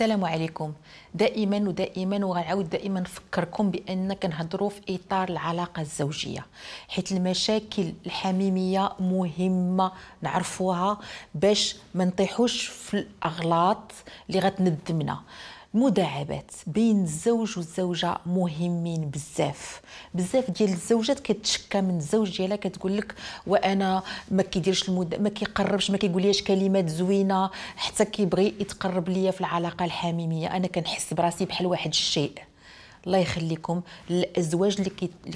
السلام عليكم دائما ودائما وغنعاود دائما نفكركم بان كنهضروا في اطار العلاقه الزوجيه حيت المشاكل الحميميه مهمه نعرفوها باش ما نطيحوش في الاغلاط اللي غتندمنا المداعبات بين الزوج والزوجه مهمين بزاف بزاف ديال الزوجات كتشكى من الزوج ديالها كتقول لك وانا ما كيديرش المد... ما كيقربش ما كيقولياش كلمات زوينه حتى كيبغي يتقرب ليا في العلاقه الحميميه انا كنحس براسي بحال واحد الشيء الله يخليكم للازواج اللي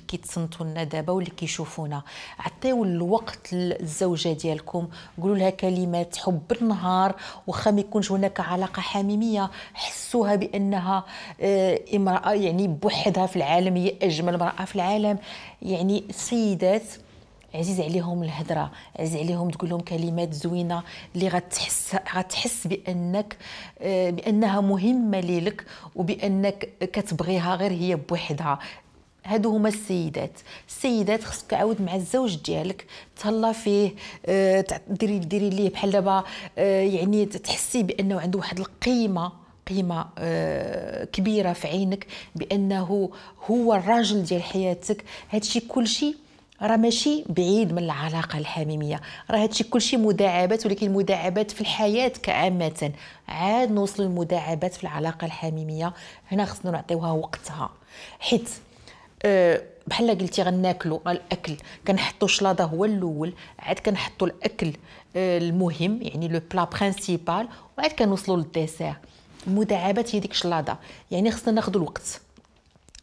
كيتصنتوا لنا دابا واللي كيشوفونا عطيو الوقت للزوجه ديالكم قولوا لها كلمات حب النهار واخا ما يكونش هناك علاقه حميميه حسوها بانها آه، امراه يعني بوحدها في العالم هي اجمل امراه في العالم يعني السيدات عزيز عليهم الهضره عزيز عليهم تقول لهم كلمات زوينه اللي غتحس غتحس بانك آه، بانها مهمه ليك وبانك كتبغيها غير هي بوحدها هادو هما السيدات السيدات خصك عاود مع الزوج ديالك تهلا فيه آه ديري ديري ليه بحال دابا آه يعني تحسي بانه عنده واحد القيمه قيمة آه، كبيرة في عينك بأنه هو الراجل ديال حياتك هادشي كلشي راه ماشي بعيد من العلاقه الحميميه راه هادشي كلشي مداعبات ولكن مداعبات في الحياه كعامه عاد نوصل للمداعبات في العلاقه الحميميه هنا خصنا نعطيوها وقتها حيت أه بحال قلتي غناكلو الاكل كنحطو الشلاضه هو الاول عاد كنحطو الاكل آه، المهم يعني لو بلا برينسيبال وعاد كنوصلو للديسير المداعبات هي ديك الشلاضه يعني خصنا ناخذ الوقت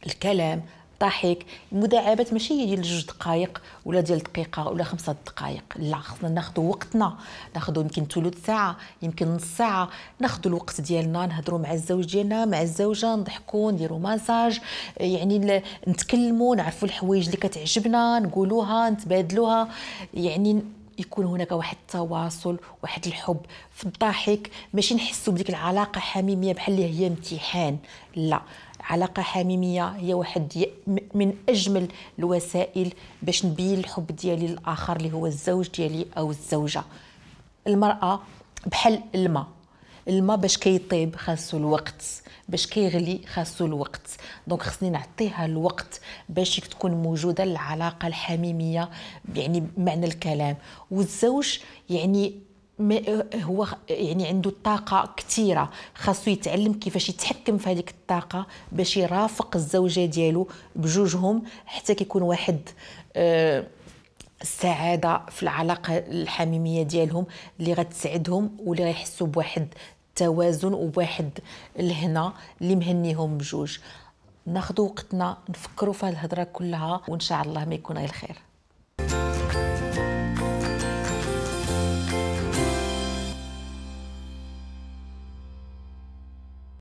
الكلام الضحك المداعبات ماشي هي ديال جوج دقائق ولا ديال دقيقه ولا خمسه دقائق لا خصنا ناخذ وقتنا ناخذ يمكن ثلث ساعه يمكن نص ساعه ناخذ الوقت ديالنا نهضروا مع الزوج ديالنا مع الزوجه نضحكوا نديروا ماساج يعني نتكلموا نعرفوا الحوايج اللي كتعجبنا نقولوها نتبادلوها يعني يكون هناك واحد التواصل واحد الحب في الضحك ماشي نحسوا بديك العلاقه حميميه بحال اللي هي امتحان لا علاقه حميميه هي واحد من اجمل الوسائل باش نبين الحب ديالي للاخر اللي هو الزوج ديالي او الزوجه المراه بحال الماء الماء باش كيطيب خاصو الوقت باش كيغلي خاصو الوقت دونك خصني نعطيها الوقت باش تكون موجوده العلاقه الحميميه يعني معنى الكلام والزوج يعني ما هو يعني عنده طاقة كثيرة خاصو يتعلم كيفاش يتحكم في هذيك الطاقة باش يرافق الزوجة ديالو بجوجهم حتى كيكون واحد آه السعاده في العلاقه الحميميه ديالهم اللي غتسعدهم واللي غيحسوا بواحد التوازن وبواحد الهنا اللي مهنيهم بجوج ناخذ وقتنا نفكروا في الهضره كلها وان شاء الله ما يكون غير الخير